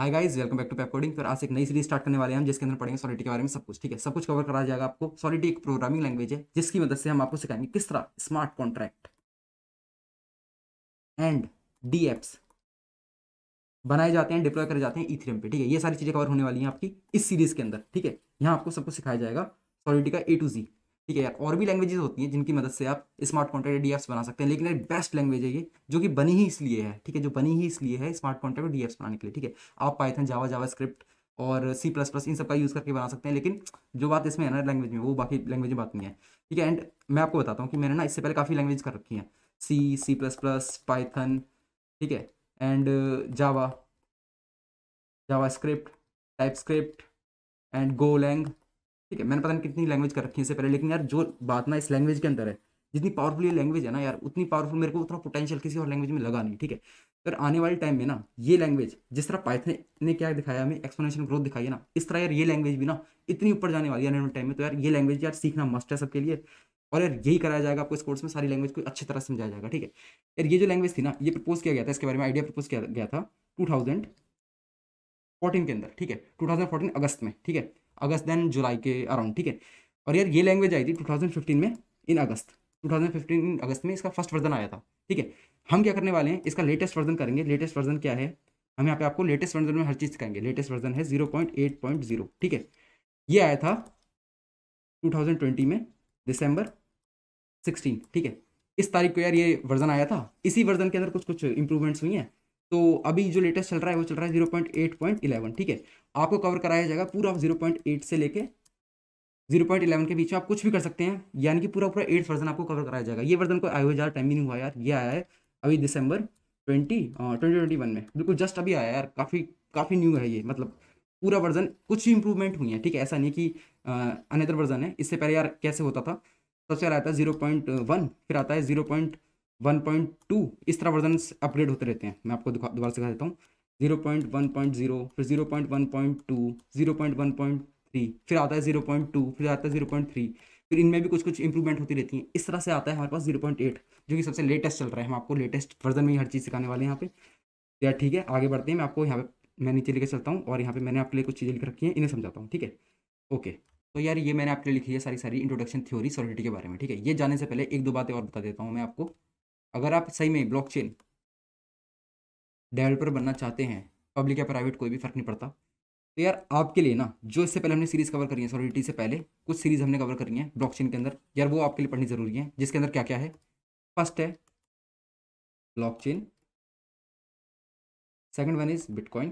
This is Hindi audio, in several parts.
hi guys welcome back to पैप फिर आज एक नई सीरीज स्टार्ट करने वाले हैं हम जिसके अंदर पढ़ेंगे सॉलिटी के बारे में सब कुछ ठीक है सब कुछ कवर करा जाएगा आपको सॉलिटी एक प्रोग्रामिंग लैंग्वेज है जिसकी मदद से हम आपको सिखाएंगे किस तरह smart contract and D apps बनाए जाते हैं डिप्लॉय करे जाते हैं इथेरियम पे ठीक है ये सारी चीज़ें कवर होने वाली हैं आपकी इस सीरीज़ के अंदर ठीक है यहाँ आपको सब कुछ सिखाया जाएगा सॉलिटी का ए टू जी ठीक है यार और भी लैंग्वेजेस होती हैं जिनकी मदद से आप स्मार्ट कॉन्ट्रैक्ट डी बना सकते हैं लेकिन एक बेस्ट लैंग्वेज है ये जो कि बनी ही इसलिए है ठीक है जो बनी ही इसलिए है स्मार्ट कॉन्ट्रैक्ट डी बनाने के लिए ठीक है आप पाइथन जावा जावा स्क्रिप्ट और सी प्लस प्लस इन सब का यूज़ करके बना सकते हैं लेकिन जो बात इसमें है ना लैंग्वेज में वो बाकी लैंग्वेज में बात नहीं है ठीक है एंड मैं आपको बताता हूँ कि मैंने ना इससे पहले काफ़ी लैंग्वेज कर रखी हैं C C plus plus Python ठीक है and Java JavaScript TypeScript and Golang ठीक है मैंने पता नहीं कितनी लैंग्वेज कर रखी है इससे पहले लेकिन यार जो बात ना इस लैंग्वेज के अंदर है जितनी पावरफुल ये लैंग्वेज है ना यार उतनी पावरफुल मेरे को उतना पोटेंशियल किसी और लैंग्वेज में लगा नहीं ठीक है तो आने वाले टाइम में ना ये लैंग्वेज जिस तरह पाइथन ने क्या दिखाया हमें एक्सपोनेंशियल ग्रोथ दिखाई है ना इस तरह यार ये लैंग्वेज भी ना इतनी ऊपर जाने वाली है आने वाले टाइम में तो यार ये लैंग्वेज यार सीखना मस्ट है सबके लिए और यार यही कराया जाएगा आपको इस कोर्स में सारी लैंग्वेज को अच्छी तरह समझाया जाएगा ठीक है यार ये जो लैंग्वेज थी ना ये प्रपोज किया गया था इसके बारे में आइडिया प्रपोज किया गया था टू थाउजेंड फोर्टीन के अंदर ठीक है टू थाउजेंड फोर्टीन अगस्त में ठीक है अगस्त देन जुलाई के अराउंड ठीक है और यार ये लैंग्वेज आई थी 2015 में इन अगस्त 2015 इन अगस्त में इसका फर्स्ट वर्जन आया था ठीक है हम क्या करने वाले हैं इसका लेटेस्ट वर्जन करेंगे लेटेस्ट वर्जन क्या है हम यहाँ पे आपको लेटेस्ट वर्जन में हर चीज़ सिखाएंगे लेटेस्ट वर्जन है zero point eight point zero ठीक है ये आया था टू थाउजेंड ट्वेंटी में दिसंबर सिक्सटीन ठीक है इस तारीख को यार ये वर्जन आया था इसी वर्जन के अंदर कुछ कुछ इंप्रूवमेंट्स हुई हैं तो अभी जो लेटेस्ट चल रहा है वो चल रहा है zero point eight point eleven ठीक है आपको कवर कराया जाएगा पूरा जीरो पॉइंट एट से लेके जीरो पॉइंट इलेवन के बीच में आप कुछ भी कर सकते हैं यानी कि पूरा पूरा एट वर्जन आपको कवर कराया जाएगा ये वर्जन को आए हुए ज़्यादा टाइम भी नहीं हुआ यार ये आया है अभी दिसंबर ट्वेंटी ट्वेंटी में बिल्कुल जस्ट अभी आया यार काफ़ी काफ़ी न्यू है ये मतलब पूरा वर्जन कुछ ही इंप्रूवमेंट हुई है ठीक है ऐसा नहीं कि अनदर वर्जन है इससे पहले यार कैसे होता था सबसे पहले आता है जीरो पॉइंट वन फिर आता है zero point one point two इस तरह वर्जन अपग्रेड होते रहते हैं मैं आपको दोबारा दिखा देता हूँ zero point one point zero फिर zero point one point two zero point one point three फिर आता है जीरो पॉइंट टू फिर आता है जीरो पॉइंट थ्री फिर इनमें भी कुछ कुछ इंप्रूवमेंट होती रहती है इस तरह से आता है हमारे पास जीरो पॉइंट एट जो कि सबसे लेटेस्ट चल रहा है हम आपको लेटेस्ट वर्जन में ही हर चीज़ सिखाने वाले हैं यहाँ पे तो या ठीक है आगे बढ़ते हैं मैं आपको यहाँ पे मैं नीचे लेकर चलता हूँ और यहाँ पे मैंने आपके लिए कुछ चीज़ें लिख रखी हैं इन्हें समझाता हूँ ठीक है ओके तो यार ये मैंने आपके लिए लिखी है सारी सारी इंट्रोडक्शन थ्योरी सॉलिडिटी के बारे में ठीक है ये जाने से पहले एक दो बातें और बता देता हूँ मैं आपको अगर आप सही में ब्लॉक डेवलपर बनना चाहते हैं पब्लिक या प्राइवेट कोई भी फ़र्क नहीं पड़ता तो यार आपके लिए ना जो इससे पहले हमने सीरीज़ कवर करी है सॉलिडिटी से पहले कुछ सीरीज़ हमने कवर करी है ब्लॉकचेन के अंदर यार वो आपके लिए पढ़नी ज़रूरी है जिसके अंदर क्या क्या है फर्स्ट है blockchain second one is Bitcoin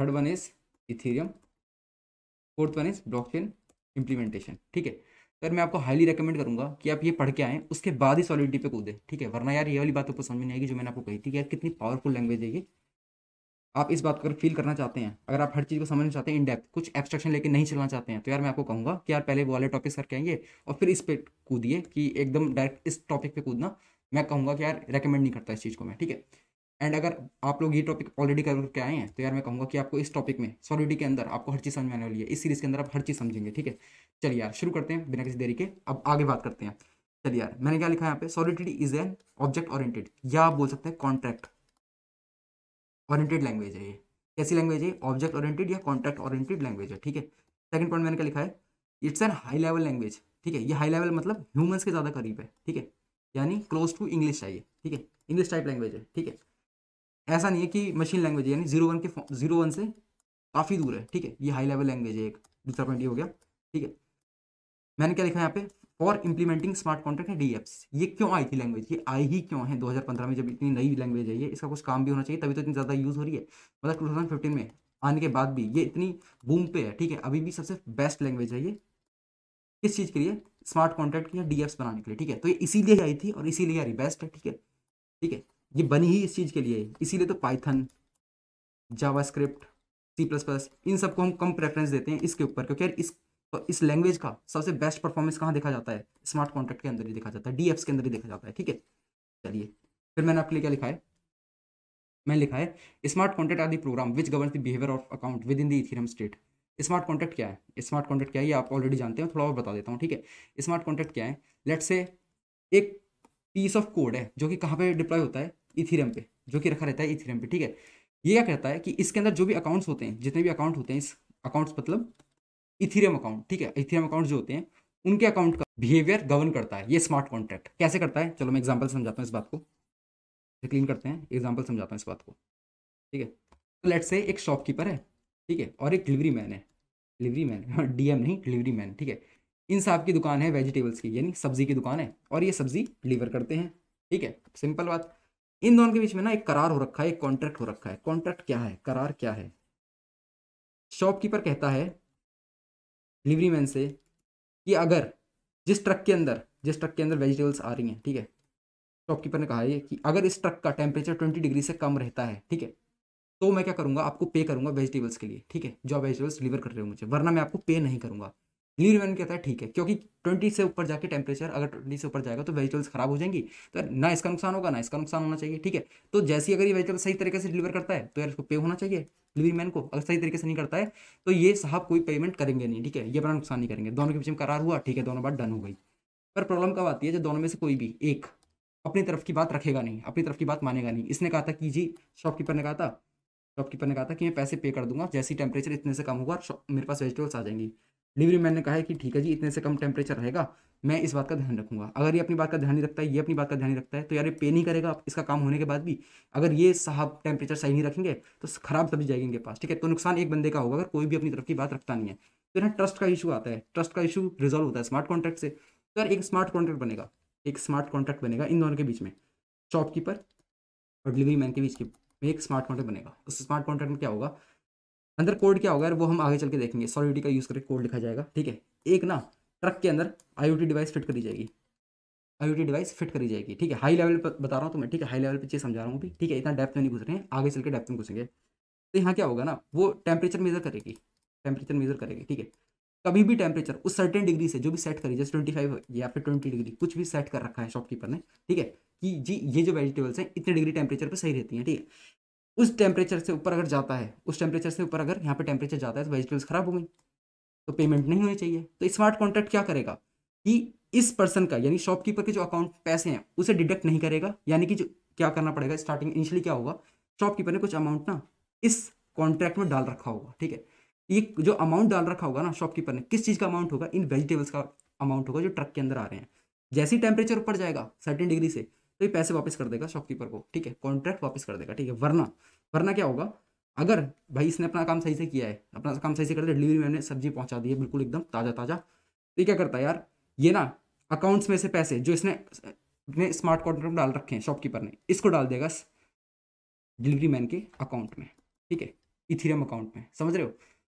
third one is Ethereum fourth one is blockchain implementation ठीक है पर मैं आपको हाईली रिकमेंड करूँगा कि आप ये पढ़ के आएँ उसके बाद ही सॉलिडिटी पे कूदे ठीक है वरना यार ये वाली बात आपको समझ में नहीं आएगी जो मैंने आपको कही थी कि यार कितनी पावरफुल लैंग्वेज है ये आप इस बात को अगर फील करना चाहते हैं अगर आप हर चीज़ को समझना चाहते हैं इन डेप्थ कुछ एब्स्ट्रक्शन लेके नहीं चलना चाहते हैं तो यार मैं आपको कहूँगा कि यार पहले वो वाले टॉपिक करके आएंगे और फिर इस पर कूदिए कि एकदम डायरेक्ट इस टॉपिक पर कूदना मैं कहूँगा कि यार रिकमेंड नहीं करता इस चीज़ को मैं ठीक है एंड अगर आप लोग ये टॉपिक ऑलरेडी करके आए हैं तो यार मैं कहूँगा कि आपको इस टॉपिक में सॉलिडी के अंदर आपको हर चीज़ समझ आने वाली है इस सीरीज़ के अंदर आप हर चीज़ समझेंगे ठीक है चलिए यार शुरू करते हैं बिना किसी देरी के अब आगे बात करते हैं चलिए यार मैंने क्या लिखा है यहाँ पे Solidity is an object oriented या आप बोल सकते हैं कॉन्ट्रैक्ट ऑरेंटेड लैंग्वेज है ये कैसी लैंग्वेज है ऑब्जेक्ट ऑरेंटेड या कॉन्ट्रैक्ट ओरिएंटेड लैंग्वेज है ठीक है सेकंड पॉइंट मैंने क्या लिखा है it's an high level language ठीक है ये हाई लेवल मतलब ह्यूमन्स के ज़्यादा करीब है ठीक है यानी क्लोज टू इंग्लिश चाहिए ठीक है इंग्लिश टाइप लैंग्वेज है ठीक है ऐसा नहीं है कि मशीन लैंग्वेज यानी जीरो वन के जीरो वन से काफ़ी दूर है ठीक है ये हाई लेवल लैंग्वेज है एक दूसरा पॉइंट ये हो गया ठीक है मैंने क्या लिखा है यहाँ पे for implementing smart contract D apps ये क्यों आई थी लैंग्वेज ये आई ही क्यों है 2015 में जब इतनी नई लैंग्वेज है ये इसका कुछ काम भी होना चाहिए तभी तो इतनी ज़्यादा यूज़ हो रही है मतलब टू में आने के बाद भी ये इतनी बूम पे है ठीक है अभी भी सबसे बेस्ट लैंग्वेज है ये किस चीज़ के लिए स्मार्ट कॉन्ट्रैक्ट या डी बनाने के लिए ठीक है तो ये इसीलिए आई थी और इसीलिए आ रही बेस्ट है ठीक है ठीक है ये बनी ही इस चीज़ के लिए इसीलिए तो Python JavaScript C plus plus इन सबको हम कम प्रेफरेंस देते हैं इसके ऊपर क्योंकि यार इस इस लैंग्वेज का सबसे बेस्ट परफॉर्मेंस कहाँ देखा जाता है स्मार्ट कॉन्ट्रैक्ट के अंदर ही देखा जाता है डी के अंदर ही देखा जाता है ठीक है चलिए फिर मैंने आपके लिए क्या लिखा है मैंने लिखा है smart contract are the program which govern behaviour behaviour of account within the state smart contract क्या है स्मार्ट कॉन्ट्रैक्ट क्या है ये आप ऑलरेडी जानते हैं थोड़ा और बता देता हूँ ठीक है स्मार्ट कॉन्ट्रैक्ट क्या है लेट से एक पीस ऑफ कोड है जो कि कहाँ पे डिप्लॉय होता है इथीरियम पे जो कि रखा रहता है इथीरियम पे ठीक है ये क्या कहता है कि इसके अंदर जो भी अकाउंट्स होते हैं जितने भी अकाउंट होते हैं इस अकाउंट्स मतलब इथीरियम अकाउंट ठीक है इथीरियम अकाउंट जो होते हैं उनके अकाउंट का बिहेवियर गवर्न करता है ये स्मार्ट कॉन्ट्रैक्ट कैसे करता है चलो मैं एग्जाम्पल समझाता हूँ इस बात को क्लीन करते हैं एग्जाम्पल समझाता हूँ इस बात को ठीक है तो लेट से एक शॉपकीपर है ठीक है और एक डिलीवरी मैन है डिलीवरी मैन डी एम नहीं डिलीवरी मैन ठीक है इन साहब की दुकान है वेजिटेबल्स की यानी सब्जी की दुकान है और ये सब्जी डिलीवर करते हैं ठीक है सिंपल बात इन दोनों के बीच में ना एक करार हो रखा है एक कॉन्ट्रैक्ट हो रखा है कॉन्ट्रैक्ट क्या है करार क्या है शॉपकीपर कहता है डिलीवरी मैन से कि अगर जिस ट्रक के अंदर जिस ट्रक के अंदर वेजिटेबल्स आ रही हैं ठीक है शॉपकीपर ने कहा है कि अगर इस ट्रक का टेम्परेचर ट्वेंटी डिग्री से कम रहता है ठीक है तो मैं क्या करूँगा आपको पे करूँगा वेजिटेबल्स के लिए ठीक है जो आप वेजिटेबल्स डिलीवर कर रहे हो मुझे वरना मैं आपको पे नहीं करूँगा लीरवेन कहता है ठीक है क्योंकि ट्वेंटी से ऊपर जाके टेम्परेचर अगर ट्वेंटी से ऊपर जाएगा तो वेजिटेबल्स खराब हो जाएंगी तो ना इसका नुकसान होगा ना इसका नुकसान होना चाहिए ठीक है तो जैसी अगर ये वेजिटेबल सही तरीके से डिलीवर करता है तो यार इसको पे होना चाहिए डिलीवरी मैन को अगर सही तरीके से नहीं करता है तो ये साहब कोई पेमेंट करेंगे नहीं ठीक है ये बड़ा नुकसान नहीं करेंगे दोनों के बीच में करार हुआ ठीक है दोनों बात डन हो गई पर प्रॉब्लम कब आती है जब दोनों में से कोई भी एक अपनी तरफ की बात रखेगा नहीं अपनी तरफ की बात मानेगा नहीं इसने कहा था कि जी शॉपकीपर ने कहा था शॉपकीपर ने कहा था कि मैं पैसे पे कर दूंगा जैसी टेम्परेचर इतने से कम होगा मेरे पास वेजिटेबल्स आ जाएंगी डिलीवरी मैन ने कहा है कि ठीक है जी इतने से कम टेम्परेचर रहेगा मैं इस बात का ध्यान रखूंगा अगर ये अपनी बात का ध्यान नहीं रखता है ये अपनी बात का ध्यान नहीं रखता है तो यार ये पे नहीं करेगा इसका काम होने के बाद भी अगर ये साहब टेम्परेचर सही नहीं रखेंगे तो खराब सब्जी जाएगी इनके पास ठीक है तो नुकसान एक बंदे का होगा अगर कोई भी अपनी तरफ की बात रखता नहीं है तो यहाँ ट्रस्ट का इशू आता है ट्रस्ट का इशू रिजॉल्व होता है स्मार्ट कॉन्ट्रैक्ट से तो यार एक स्मार्ट कॉन्ट्रैक्ट बनेगा एक स्मार्ट कॉन्ट्रैक्ट बनेगा इन दोनों के बीच में शॉपकीपर और डिलीवरी मैन के बीच में एक स्मार्ट कॉन्ट्रैक्ट बनेगा उस स्मार्ट कॉन्ट्रैक्ट में क्या होगा अंदर कोड क्या होगा यार वो हम आगे चल के देखेंगे सॉलिडी का यूज़ करके कोड लिखा जाएगा ठीक है एक ना ट्रक के अंदर आई डिवाइस फिट करी जाएगी आई डिवाइस फिट करी जाएगी ठीक है हाई लेवल पर बता रहा हूँ तुम्हें ठीक है हाई लेवल पर चीज़ समझा रहा हूँ अभी ठीक है इतना डेप्थ में नहीं घुस रहे हैं आगे चल के डेप्थ में घुसेंगे तो यहाँ क्या होगा ना वो टेम्परेचर मेजर करेगी टेम्परेचर मेजर करेगी ठीक है कभी भी टेम्परेचर उस सर्टेन डिग्री से जो भी सेट करी जैसे ट्वेंटी फाइव या फिर ट्वेंटी डिग्री कुछ भी सेट कर रखा है शॉपकीपर ने ठीक है कि जी ये जो वेजिटेबल्स हैं इतने डिग्री टेम्परेचर पर सही रहती हैं ठीक है उस टेम्परेचर से ऊपर अगर जाता है उस टेम्परेचर से ऊपर अगर यहाँ पे टेम्परेचर जाता है तो वेजिटेबल्स खराब हो गई तो पेमेंट नहीं होनी चाहिए तो स्मार्ट कॉन्ट्रैक्ट क्या करेगा कि इस पर्सन का यानी शॉपकीपर के जो अकाउंट पैसे हैं उसे डिडक्ट नहीं करेगा यानी कि जो क्या करना पड़ेगा स्टार्टिंग इनिशियली क्या होगा शॉपकीपर ने कुछ अमाउंट ना इस कॉन्ट्रैक्ट में डाल रखा होगा ठीक है ये जो अमाउंट डाल रखा होगा ना शॉपकीपर ने किस चीज़ का अमाउंट होगा इन वेजिटेबल्स का अमाउंट होगा जो ट्रक के अंदर आ रहे हैं जैसे ही टेम्परेचर ऊपर जाएगा सर्टिन डिग्री से तो ये पैसे वापस कर देगा शॉपकीपर को ठीक है कॉन्ट्रैक्ट वापस कर देगा ठीक है वरना वरना क्या होगा अगर भाई इसने अपना काम सही से किया है अपना काम सही से कर दिया डिलीवरी मैन ने सब्जी पहुंचा दी है बिल्कुल एकदम ताज़ा ताज़ा तो क्या करता है यार ये ना अकाउंट्स में से पैसे जो इसने अपने स्मार्ट कॉन्ट्रैक्ट डाल रखे हैं शॉपकीपर ने इसको डाल देगा डिलीवरी मैन के अकाउंट में ठीक है इथीरियम अकाउंट में समझ रहे हो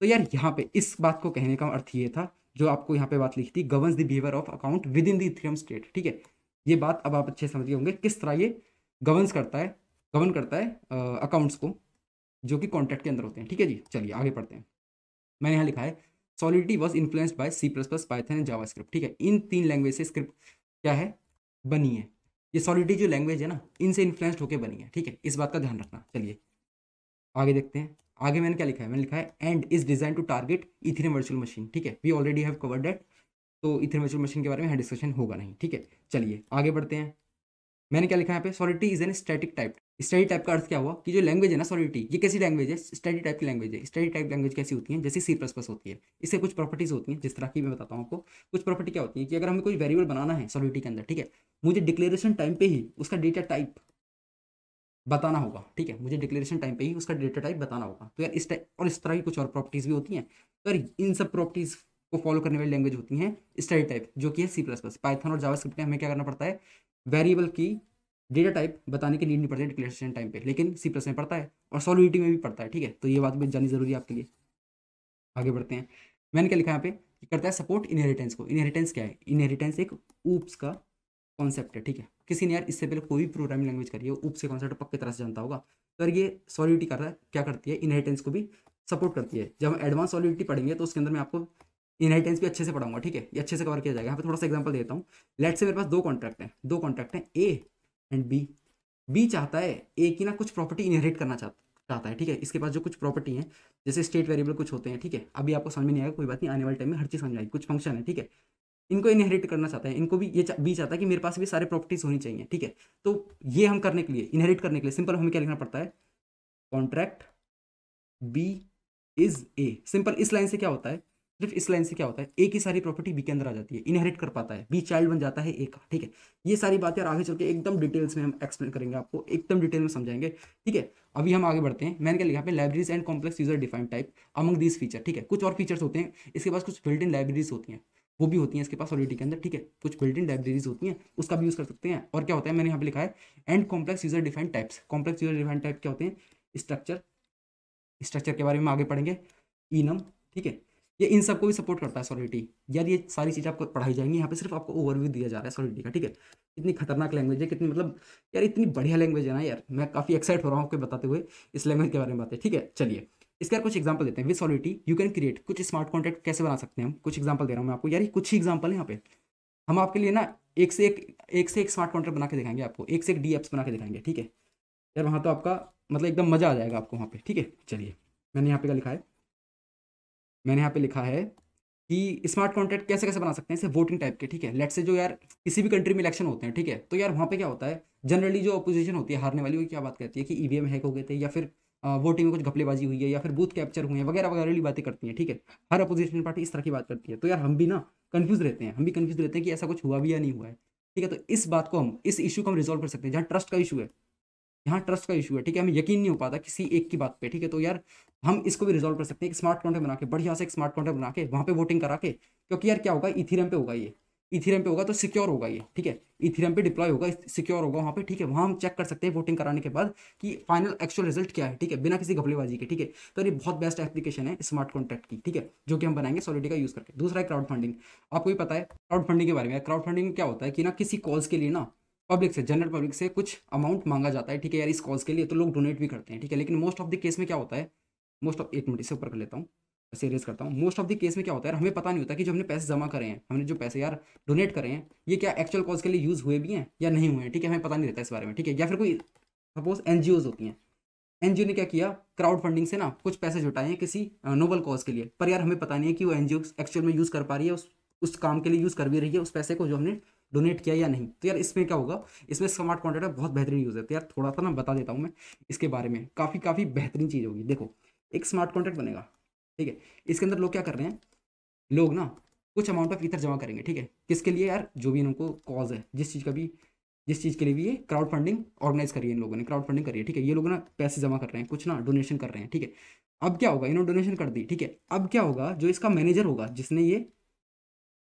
तो यार यहाँ पे इस बात को कहने का अर्थ ये था जो आपको यहाँ पे बात लिखी थी govern the behaviour of account within the Ethereum state ठीक है ये बात अब आप अच्छे समझ गए होंगे किस तरह ये गवर्नस करता है गवर्न करता है अकाउंट्स को जो कि कॉन्ट्रैक्ट के अंदर होते हैं ठीक है जी चलिए आगे पढ़ते हैं मैंने यहाँ लिखा है Solidity was influenced by C plus plus Python and JavaScript ठीक है इन तीन लैंग्वेज से स्क्रिप्ट क्या है बनी है ये सॉलिडिटी जो लैंग्वेज है ना इनसे इन्फ्लुएंस्ड होकर बनी है ठीक है इस बात का ध्यान रखना चलिए आगे देखते हैं आगे मैंने क्या लिखा है मैंने लिखा है and is design to target Ethereum virtual machine ठीक है we already have covered that तो इथर मेचुर मशीन के बारे में डिस्कशन होगा नहीं ठीक है चलिए आगे बढ़ते हैं मैंने क्या लिखा है यहाँ पे Solidity is an static type study type का अर्थ क्या हुआ कि जो लैंग्वेज है ना सॉलिटी ये कैसी लैंग्वेज है स्टडी टाइप की लैंग्वेज है स्टडी टाइप लैंग्वेज कैसी होती है जैसे सी प्लस प्लस होती है इससे कुछ प्रॉपर्टीज होती हैं जिस तरह की मैं बताता हूँ आपको कुछ प्रॉपर्टी क्या होती है कि अगर हमें कोई वेरिएबल बनाना है सॉलिटी के अंदर ठीक है मुझे डिक्लेरेशन टाइम पे ही उसका डेटा टाइप बताना होगा ठीक है मुझे डिक्लेरेशन टाइम पे ही उसका डेटा टाइप बताना होगा तो यार इस टाइप और इस तरह की कुछ और प्रॉपर्टीज भी होती हैं तो यार इन सब प्रॉपर्टीज को फॉलो करने वाली लैंग्वेज होती हैं स्टडी टाइप जो कि है सी प्लस प्लस पाइथन और जावास्क्रिप्ट में हमें क्या करना पड़ता है वेरिएबल की डेटा टाइप बताने की नीड नहीं पड़ती है डिक्लेरेशन टाइम पे लेकिन सी प्लस में पड़ता है और सॉलिडिटी में भी पड़ता है ठीक है तो ये बात भी जानी जरूरी है आपके लिए आगे बढ़ते हैं मैंने क्या लिखा यहाँ पे कि करता है सपोर्ट इनहेरिटेंस को इनहेरिटेंस क्या है इनहेरिटेंस एक ऊप्स का कॉन्सेप्ट है ठीक है किसी ने यार इससे पहले कोई भी प्रोग्रामिंग लैंग्वेज करिए ऊप्स के कॉन्सेप्ट पक्की तरह से जानता होगा तो ये सॉलिडिटी कर रहा है क्या करती है इनहेरिटेंस को भी सपोर्ट करती है जब हम एडवांस सॉलिडिटी पढ़ेंगे तो उसके अंदर मैं आपको इनहेरिटेंस भी अच्छे से पढ़ाऊंगा ठीक है ये अच्छे से कवर किया जाएगा यहाँ पे थोड़ा सा एग्जांपल देता हूँ लेट से मेरे पास दो कॉन्ट्रैक्ट हैं दो कॉन्ट्रैक्ट हैं ए एंड बी बी चाहता है ए की ना कुछ प्रॉपर्टी इनहेरिट करना चाहता चाहता है ठीक है इसके पास जो कुछ प्रॉपर्टी है जैसे स्टेट वेरिएबल कुछ होते हैं ठीक है अभी आपको समझ में नहीं आएगा कोई बात नहीं आने वाले टाइम में हर चीज़ समझ आएगी कुछ फंक्शन है ठीक है इनको इनहेरिट करना चाहता है इनको भी ये चा, भी चाहता है कि मेरे पास भी सारे प्रॉपर्टीज होनी चाहिए ठीक है तो ये हम करने के लिए इनहेरिट करने के लिए सिंपल हमें क्या लिखना पड़ता है contract B is a simple इस लाइन से क्या होता है सिर्फ इस लाइन से क्या होता है ए की सारी प्रॉपर्टी बी के अंदर आ जाती है इनहेरिट कर पाता है बी चाइल्ड बन जाता है ए का ठीक है ये सारी बातें आगे चल के एकदम डिटेल्स में हम एक्सप्लेन करेंगे आपको एकदम डिटेल में समझाएंगे ठीक है अभी हम आगे बढ़ते हैं मैंने क्या लिखा पे libraries and complex user define type among this feature ठीक है कुछ और फीचर्स होते हैं इसके पास कुछ बिल्ट इन लाइब्रेरीज होती हैं वो भी होती हैं इसके पास ऑलिटी के अंदर ठीक है कुछ बिल्ट इन लाइब्रेरीज होती हैं उसका भी यूज़ कर सकते हैं और क्या होता है मैंने यहाँ पे लिखा है and complex user defined types complex user defined type क्या होते हैं स्ट्रक्चर स्ट्रक्चर के बारे में आगे पढ़ेंगे ईनम ठीक है ये इन सबको भी सपोर्ट करता है सॉलिडिटी यार ये सारी चीज़ें आपको पढ़ाई जाएंगी यहाँ पे सिर्फ आपको ओवरव्यू दिया जा रहा है सॉलिडिटी का ठीक है इतनी खतरनाक लैंग्वेज है कितनी मतलब यार इतनी बढ़िया लैंग्वेज है ना यार मैं काफ़ी एक्साइट हो रहा हूँ आपको बताते हुए इस लैंग्वेज के बारे में बातें ठीक है चलिए इसके यार कुछ एग्जाम्पल देते हैं with Solidity you can create कुछ स्मार्ट कॉन्टैक्ट कैसे बना सकते हैं हम कुछ एग्जाम्पल दे रहा हूँ मैं आपको यार कुछ ही एग्जाम्पल यहाँ पे हम आपके लिए ना एक से एक एक से एक स्मार्ट कॉन्ट्रैक्ट बना के दिखाएंगे आपको एक से एक डी एप्स बना के दिखाएंगे ठीक है यार वहाँ तो आपका मतलब एकदम मज़ा आ जाएगा आपको वहाँ पे ठीक है चलिए मैंने यहाँ पे लिखा है मैंने यहाँ पे लिखा है कि स्मार्ट कॉन्ट्रैक्ट कैसे कैसे बना सकते हैं इसे वोटिंग टाइप के ठीक है लेट से जो यार किसी भी कंट्री में इलेक्शन होते हैं ठीक है तो यार वहाँ पे क्या होता है जनरली जो अपोजिशन होती है हारने वाली वो क्या बात करती है कि ईवीएम e हैक हो गए थे या फिर वोटिंग में कुछ घपलेबाजी हुई है या फिर बूथ कैप्चर हुए हैं वगैरह वगैरह वाली बातें करती हैं ठीक है हर अपोजिशन पार्टी इस तरह की बात करती है तो यार हम भी ना कन्फ्यूज रहते हैं हम भी कन्फ्यूज रहते हैं कि ऐसा कुछ हुआ भी या नहीं हुआ है ठीक है तो इस बात को हम इस इशू को हम रिजोल्व कर सकते हैं जहाँ ट्रस्ट का इशू है यहाँ ट्रस्ट का इशू है ठीक है हमें यकीन नहीं हो पाता किसी एक की बात पे ठीक है तो यार हम इसको भी रिजोल्व कर सकते हैं स्मार्ट कॉन्ट्रैक्ट बना के बढ़िया से एक स्मार्ट कॉन्ट्रैक्ट बना के वहाँ पे वोटिंग करा के क्योंकि यार क्या होगा इथीरम पे होगा ये इथीरम पे होगा तो सिक्योर होगा ये ठीक है इथीरम पे डिप्लॉय होगा सिक्योर होगा वहाँ पे ठीक है वहाँ हम चेक कर सकते हैं वोटिंग कराने के बाद कि फाइनल एक्चुअल रिजल्ट क्या है ठीक है बिना किसी घपलेबाजी के ठीक है तो ये बहुत बेस्ट एप्लीकेशन है स्मार्ट कॉन्ट्रैक्ट की ठीक है जो कि हम बनाएंगे सॉलिडी का यूज़ करके दूसरा है क्राउड फंडिंग आपको भी पता है क्राउड फंडिंग के बारे में क्राउड फंडिंग क्या होता है कि ना किसी कॉल्स के लिए ना पब्लिक से जनरल पब्लिक से कुछ अमाउंट मांगा जाता है ठीक है यार इस कॉज के लिए तो लोग डोनेट भी करते हैं ठीक है लेकिन मोस्ट ऑफ द केस में क्या होता है मोस्ट ऑफ एक मिनट इससे ऊपर कर लेता हूँ ऐसे रेस करता हूँ मोस्ट ऑफ द केस में क्या होता है हमें पता नहीं होता कि जो हमने पैसे जमा करें हैं हमने जो पैसे यार डोनेट करें हैं ये क्या एक्चुअल कॉज के लिए यूज़ हुए भी हैं या नहीं हुए हैं ठीक है हमें पता नहीं रहता इस बारे में ठीक है या फिर कोई सपोज एन होती हैं एन ने क्या किया क्राउड फंडिंग से ना कुछ पैसे जुटाए हैं किसी नोबल कॉज के लिए पर यार हमें पता नहीं है कि वो एन एक्चुअल में यूज़ कर पा रही है उस उस काम के लिए यूज़ कर भी रही है उस पैसे को जो हमने डोनेट किया या नहीं तो यार इसमें क्या होगा इसमें स्मार्ट कॉन्ट्रैक्ट बहुत बेहतरीन यूज़ है तो यार थोड़ा सा ना बता देता हूँ मैं इसके बारे में काफ़ी काफ़ी बेहतरीन चीज़ होगी देखो एक स्मार्ट कॉन्ट्रैक्ट बनेगा ठीक है इसके अंदर लोग क्या कर रहे हैं लोग ना कुछ अमाउंट ऑफ इधर जमा करेंगे ठीक है किसके लिए यार जो भी इनको कॉज है जिस चीज़ का भी जिस चीज़ के लिए भी ये क्राउड फंडिंग ऑर्गेनाइज करी है इन लोगों ने क्राउड फंडिंग करी है ठीक है ये लोग ना पैसे जमा कर रहे हैं कुछ ना डोनेशन कर रहे हैं ठीक है अब क्या होगा इन्होंने डोनेशन कर दी ठीक है अब क्या होगा जो इसका मैनेजर होगा जिसने ये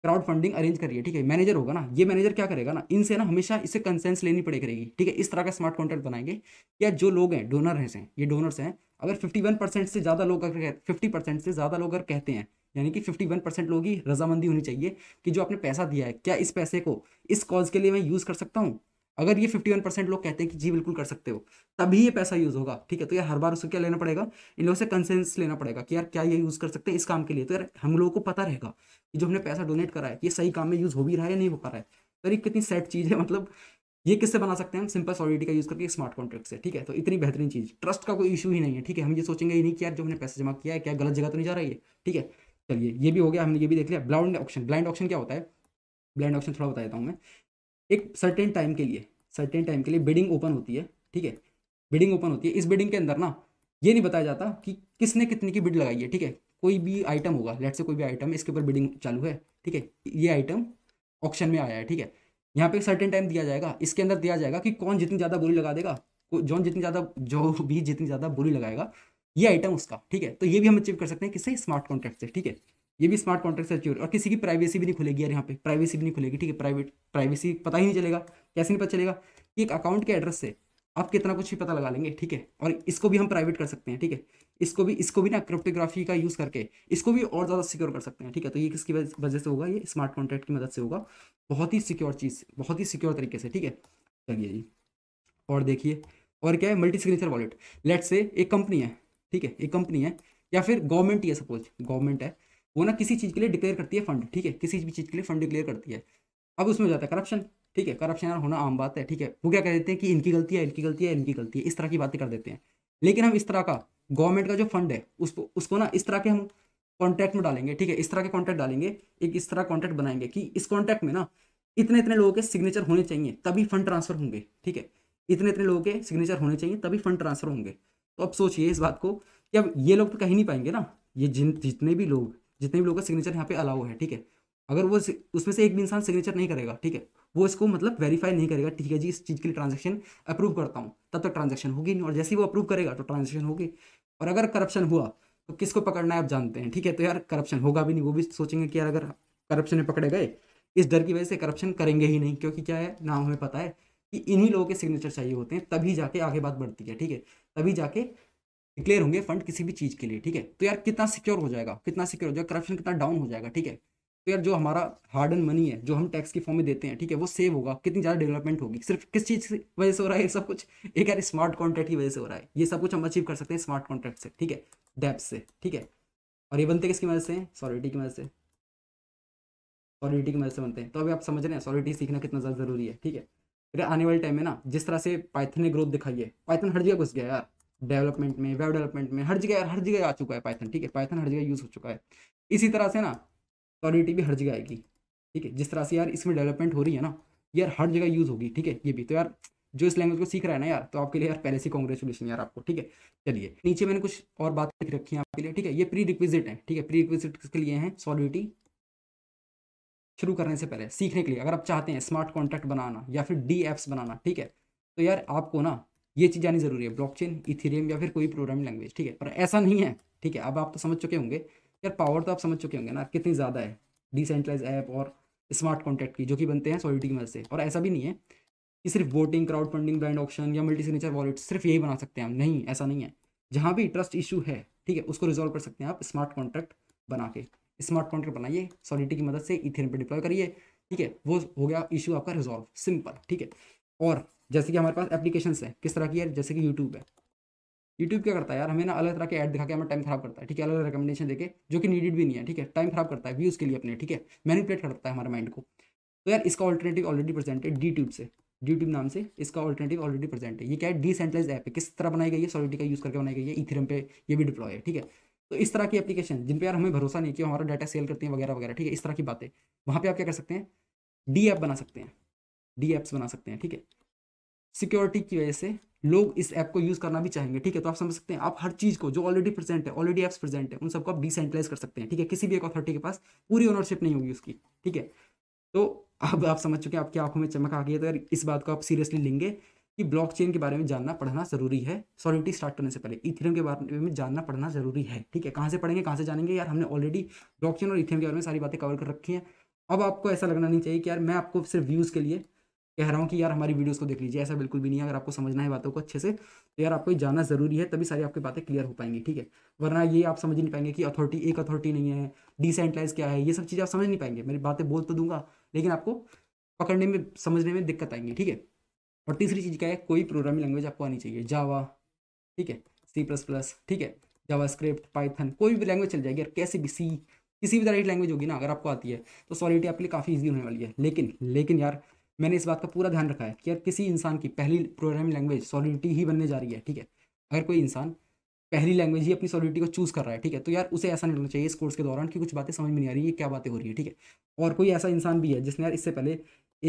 क्राउड फंडिंग अरेंज करिए ठीक है मैनेजर होगा ना ये मैनेजर क्या करेगा ना इनसे ना हमेशा इससे कंसेंस लेनी पड़े करेगी ठीक है इस तरह का स्मार्ट कॉन्ट्रैक्ट बनाएंगे या जो लोग हैं डोनर हैं ये डोनर्स हैं अगर 51 परसेंट से ज़्यादा लोग अगर फिफ्टी परसेंट से ज़्यादा लोग अगर कहते हैं यानी कि 51 परसेंट लोगों की रजामंदी होनी चाहिए कि जो आपने पैसा दिया है क्या इस पैसे को इस कॉज के लिए मैं यूज़ कर सकता हूँ अगर ये 51 परसेंट लोग कहते हैं कि जी बिल्कुल कर सकते हो तभी ये पैसा यूज़ होगा ठीक है तो यार हर बार उसको क्या लेना पड़ेगा इन लोगों से कंसेंस लेना पड़ेगा कि यार क्या ये यूज़ कर सकते हैं इस काम के लिए तो यार हम लोगों को पता रहेगा कि जो हमने पैसा डोनेट करा है ये सही काम में यूज़ हो भी रहा है या नहीं हो पा रहा है तो ये कितनी सेट चीज़ है मतलब ये किससे बना सकते हैं हम सिंपल सॉलिडिटी का यूज़ करके स्मार्ट कॉन्ट्रैक्ट से ठीक है तो इतनी बेहतरीन चीज़ ट्रस्ट का कोई इशू ही नहीं है ठीक है हम ये सोचेंगे ही नहीं कि यार जो हमने पैसा जमा किया है क्या गलत जगह तो नहीं जा रही है ठीक है चलिए ये भी हो गया हमने ये भी देख लिया ब्लाउंड ऑप्शन ब्लाइंड ऑप्शन क्या होता है ब्लाइंड ऑप्शन थोड़ा बता देता हूँ मैं एक सर्टेन टाइम के लिए सर्टेन टाइम के लिए बिडिंग ओपन होती है ठीक है बिडिंग ओपन होती है इस बिडिंग के अंदर ना ये नहीं बताया जाता कि किसने कितने की बिड लगाई है ठीक है कोई भी आइटम होगा लेट से कोई भी आइटम इसके ऊपर बिडिंग चालू है ठीक है ये आइटम ऑप्शन में आया है ठीक है यहाँ पे सर्टेन टाइम दिया जाएगा इसके अंदर दिया जाएगा कि कौन जितनी ज़्यादा बोली लगा देगा जो जितनी ज़्यादा जो भी जितनी ज़्यादा बोली लगाएगा ये आइटम उसका ठीक है तो ये भी हम अचीव कर सकते हैं किसी स्मार्ट कॉन्ट्रैक्ट से ठीक है ये भी स्मार्ट कॉन्ट्रैक्ट से और किसी की प्राइवेसी भी नहीं खुलेगी यार यहाँ पे प्राइवेसी भी नहीं खुलेगी ठीक है प्राइवेट प्राइवेसी पता ही नहीं चलेगा कैसे नहीं पता चलेगा कि एक अकाउंट के एड्रेस से आप कितना कुछ भी पता लगा लेंगे ठीक है और इसको भी हम प्राइवेट कर सकते हैं ठीक है इसको भी इसको भी ना क्रिप्टोग्राफी का यूज़ करके इसको भी और ज़्यादा सिक्योर कर सकते हैं ठीक है तो ये किसकी वजह से होगा ये स्मार्ट कॉन्ट्रैक्ट की मदद से होगा बहुत ही सिक्योर चीज़ बहुत ही सिक्योर तरीके से ठीक है चलिए जी और देखिए और क्या है मल्टी सिग्नेचर वॉलेट लेट से एक कंपनी है ठीक है एक कंपनी है या फिर गवर्नमेंट ही है सपोज गवर्नमेंट है वो ना किसी चीज़ के लिए डिक्लेयर करती है फंड ठीक है किसी भी चीज़ के लिए फंड डिक्लेयर करती है अब उसमें हो जाता है करप्शन ठीक है करप्शन यार होना आम बात है ठीक है वो क्या कह देते हैं कि इनकी गलती है इनकी गलती है इनकी गलती है इस तरह की बातें कर देते हैं लेकिन हम इस तरह का गवर्नमेंट का जो फंड है उसको उसको ना इस तरह के हम कॉन्ट्रैक्ट में डालेंगे ठीक है इस तरह के कॉन्ट्रैक्ट डालेंगे एक इस तरह कॉन्ट्रैक्ट बनाएंगे कि इस कॉन्ट्रैक्ट में ना इतने इतने लोगों के सिग्नेचर होने चाहिए तभी फंड ट्रांसफर होंगे ठीक है इतने इतने लोगों के सिग्नेचर होने चाहिए तभी फंड ट्रांसफर होंगे तो अब सोचिए इस बात को कि अब ये लोग तो कहीं नहीं पाएंगे ना ये जिन जितने भी लोग जितने भी लोगों का सिग्नेचर यहाँ पे अलाउ है ठीक है अगर वो उसमें से एक भी इंसान सिग्नेचर नहीं करेगा ठीक है वो इसको मतलब वेरीफाई नहीं करेगा ठीक है जी इस चीज़ के लिए ट्रांजेक्शन अप्रूव करता हूँ तब तक ट्रांजेक्शन होगी नहीं और जैसे ही वो अप्रूव करेगा तो ट्रांजेक्शन होगी और अगर करप्शन हुआ तो किसको पकड़ना है आप जानते हैं ठीक है तो यार करप्शन होगा भी नहीं वो भी सोचेंगे कि यार अगर करप्शन में पकड़े गए इस डर की वजह से करप्शन करेंगे ही नहीं क्योंकि क्या है ना हमें पता है कि इन्हीं लोगों के सिग्नेचर चाहिए होते हैं तभी जाके आगे बात बढ़ती है ठीक है तभी जाके डिक्लेयर होंगे फंड किसी भी चीज़ के लिए ठीक है तो यार कितना सिक्योर हो जाएगा कितना सिक्योर हो जाएगा करप्शन कितना डाउन हो जाएगा ठीक है तो यार जो हमारा हार्ड एंड मनी है जो हम टैक्स की फॉर्म में देते हैं ठीक है वो सेव होगा कितनी ज़्यादा डेवलपमेंट होगी सिर्फ किस चीज़ की वजह से हो रहा है ये सब कुछ एक यार स्मार्ट कॉन्ट्रैक्ट की वजह से हो रहा है ये सब कुछ हम अचीव कर सकते हैं स्मार्ट कॉन्ट्रैक्ट से ठीक है डेप से ठीक है और ये बनते किसकी वजह से सॉरिटी की वजह से सॉरिटी की वजह से बनते हैं तो अभी आप समझ रहे हैं सॉरिटी सीखना कितना ज़्यादा जरूरी है ठीक है आने वाले टाइम में ना जिस तरह से पाइथन ने ग्रोथ दिखाई है पाइथन हर जगह घुस गया यार डेवलपमेंट में वेब डेवलपमेंट में हर जगह हर जगह आ चुका है पाइथन ठीक है पाइथन हर जगह यूज़ हो चुका है इसी तरह से ना सॉलिटी भी हर जगह आएगी ठीक है जिस तरह से यार इसमें डेवलपमेंट हो रही है ना यार हर जगह यूज़ होगी ठीक है ये भी तो यार जो इस लैंग्वेज को सीख रहा है ना यार तो आपके लिए यार पहले से कॉन्ग्रेचुलेशन यार आपको ठीक है चलिए नीचे मैंने कुछ और बात लिख रखी है आपके लिए ठीक है ये प्री रिक्विजिट है ठीक है प्री रिक्विजिट किसके लिए है सॉलिडिटी शुरू करने से पहले सीखने के लिए अगर आप चाहते हैं स्मार्ट कॉन्ट्रैक्ट बनाना या फिर डी एप्स बनाना ठीक है तो यार आपको ना ये चीज़ आनी ज़रूरी है ब्लॉकचेन इथेरियम या फिर कोई प्रोग्रामिंग लैंग्वेज ठीक है पर ऐसा नहीं है ठीक है अब आप तो समझ चुके होंगे यार पावर तो आप समझ चुके होंगे ना कितनी ज़्यादा है डिसेंट्रलाइज ऐप और स्मार्ट कॉन्टैक्ट की जो कि बनते हैं सॉलिडिटी की मदद से और ऐसा भी नहीं है कि सिर्फ voting crowd funding brand option या मल्टी सिग्नेचर वॉलेट सिर्फ यही बना सकते हैं हम नहीं ऐसा नहीं है जहाँ भी ट्रस्ट इशू है ठीक है उसको रिजोल्व कर सकते हैं आप स्मार्ट कॉन्ट्रैक्ट बना के स्मार्ट कॉन्ट्रैक्ट बनाइए सॉलिडिटी की मदद से इथेरियम पर डिप्लॉय करिए ठीक है वो हो गया इशू आपका रिजॉल्व सिंपल ठीक है और जैसे कि हमारे पास एप्लीकेशन है किस तरह की है जैसे कि यूट्यूब है यूट्यूब क्या करता है यार हमें ना अलग तरह के ऐड दिखा के हमें टाइम खराब करता है ठीक है अलग अलग रिकमेंडेशन देके जो कि नीडेड भी नहीं है ठीक है टाइम खराब करता है व्यूज़ के लिए अपने ठीक है मैनिपुलेट करता है हमारे माइंड को तो यार इसका ऑल्टरनेटिव ऑलरेडी प्रेजेंट है डी ट्यूब से डी नाम से इसका ऑल्टरनेटिव ऑलरेडी प्रेजेंट है ये क्या है डिसेंट्रलाइज ऐप है किस तरह बनाई गई है सॉलिटी का यूज़ करके बनाई गई है इथिरम पे ये भी डिप्लॉय है ठीक है तो इस तरह की एप्लीकेशन जिन पर यार हमें भरोसा नहीं कि हमारा डाटा सेल करते हैं वगैरह वगैरह ठीक है इस तरह की बातें वहाँ पे आप क्या कर सकते हैं डी ऐप बना सकते हैं डी एप्स बना सकते हैं ठीक है सिक्योरिटी की वजह से लोग इस ऐप को यूज़ करना भी चाहेंगे ठीक है तो आप समझ सकते हैं आप हर चीज़ को जो ऑलरेडी प्रेजेंट है ऑलरेडी एप्स प्रेजेंट है उन सबको आप डिसेंट्रलाइज कर सकते हैं ठीक है किसी भी एक अथॉरिटी के पास पूरी ओनरशिप नहीं होगी उसकी ठीक है तो अब आप समझ चुके हैं आपकी आंखों में चमक आ गई है तो इस बात को आप सीरियसली लेंगे कि ब्लॉकचेन के बारे में जानना पढ़ना जरूरी है सॉलिटी स्टार्ट करने से पहले इथेरियम के बारे में जानना पढ़ना जरूरी है ठीक है कहाँ से पढ़ेंगे कहाँ से जानेंगे यार हमने ऑलरेडी ब्लॉकचेन और इथेरियम के बारे में सारी बातें कवर कर रखी हैं अब आपको ऐसा लगना नहीं चाहिए कि यार मैं आपको सिर्फ व्यूज़ के लिए कह रहा हूँ कि यार हमारी वीडियोस को देख लीजिए ऐसा बिल्कुल भी नहीं है अगर आपको समझना है बातों को अच्छे से तो यार आपको जाना ज़रूरी है तभी सारी आपकी बातें क्लियर हो पाएंगी ठीक है वरना ये आप समझ नहीं पाएंगे कि अथॉरिटी एक अथॉरिटी नहीं है डिसेंट्रलाइज क्या है ये सब चीज़ आप समझ नहीं पाएंगे मेरी बातें बोल तो दूंगा लेकिन आपको पकड़ने में समझने में दिक्कत आएंगी ठीक है और तीसरी चीज़ क्या है कोई प्रोग्रामिंग लैंग्वेज आपको आनी चाहिए जावा ठीक है सी प्लस प्लस ठीक है जावा स्क्रिप्ट पाइथन कोई भी लैंग्वेज चल जाएगी यार कैसे भी सी किसी भी तरह की लैंग्वेज होगी ना अगर आपको आती है तो सॉलिटी आपके लिए काफ़ी ईजी होने वाली है लेकिन लेकिन यार मैंने इस बात का पूरा ध्यान रखा है कि यार किसी इंसान की पहली प्रोग्रामिंग लैंग्वेज सॉलिडिटी ही बनने जा रही है ठीक है अगर कोई इंसान पहली लैंग्वेज ही अपनी सॉलिडिटी को चूज़ कर रहा है ठीक है तो यार उसे ऐसा नहीं लगना चाहिए इस कोर्स के दौरान कि कुछ बातें समझ में नहीं आ रही है क्या बातें हो रही है ठीक है और कोई ऐसा इंसान भी है जिसने यार इससे पहले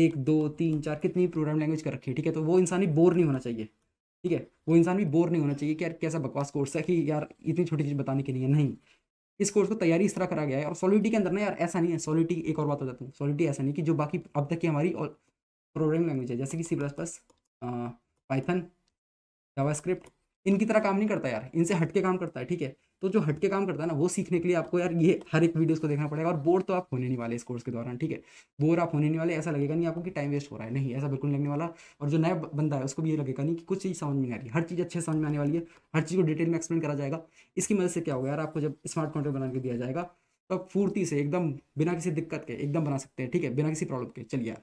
एक दो तीन चार कितनी प्रोग्राम लैंग्वेज कर रखी है ठीक है तो वो इंसान भी बोर नहीं होना चाहिए ठीक है वो इंसान भी बोर नहीं होना चाहिए कि यार कैसा बकवास कोर्स है कि यार इतनी छोटी चीज़ बताने के लिए नहीं इस कोर्स को तैयारी इस तरह करा गया है और सॉलिडिटी के अंदर ना यार ऐसा नहीं है सॉलिडिटी एक और बात बताता जाती है सॉलिडिटी ऐसा नहीं कि जो बाकी अब तक की हमारी और प्रोग्रामिंग लैंग्वेज है जैसे कि C plus plus Python JavaScript इनकी तरह काम नहीं करता यार इनसे हटके काम करता है ठीक है तो जो हटके काम करता है ना वो सीखने के लिए आपको यार ये हर एक वीडियोस को देखना पड़ेगा और बोर तो आप होने नहीं वाले इस कोर्स के दौरान ठीक है बोर आप होने नहीं वाले ऐसा लगेगा नहीं आपको कि टाइम वेस्ट हो रहा है नहीं ऐसा बिल्कुल लगने वाला और जो नया बंदा है उसको भी ये लगेगा नहीं कि कुछ चीज़ समझ में आ रही है हर चीज़ अच्छे समझ में आने वाली है हर चीज़ को डिटेल में एक्सप्लेन करा जाएगा इसकी मदद से क्या होगा यार आपको जब स्मार्ट कॉन्टेंट बना के दिया जाएगा तो आप फूर्ती से एकदम बिना किसी दिक्कत के एकदम बना सकते हैं ठीक है बिना किसी प्रॉब्लम के चलिए यार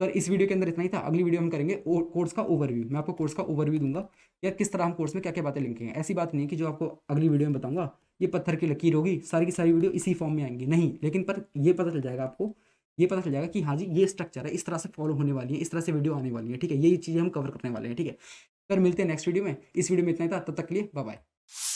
तो इस वीडियो के अंदर इतना ही था अगली वीडियो हम करेंगे कोर्स का ओवरव्यू मैं आपको कोर्स का ओवरव्यू दूंगा या किस तरह हम कोर्स में क्या क्या बातें लिखेंगे ऐसी बात नहीं कि जो आपको अगली वीडियो में बताऊंगा ये पत्थर की लकीर होगी सारी की सारी वीडियो इसी फॉर्म में आएंगी नहीं लेकिन पर यह पता चल जाएगा आपको ये पता चल जाएगा कि हाँ जी ये स्ट्रक्चर है इस तरह से फॉलो होने वाली है इस तरह से वीडियो आने वाली है ठीक है ये चीज़ें हम कवर करने वाले हैं ठीक है फिर मिलते हैं नेक्स्ट वीडियो में इस वीडियो में इतना ही था तब तक के लिए बाय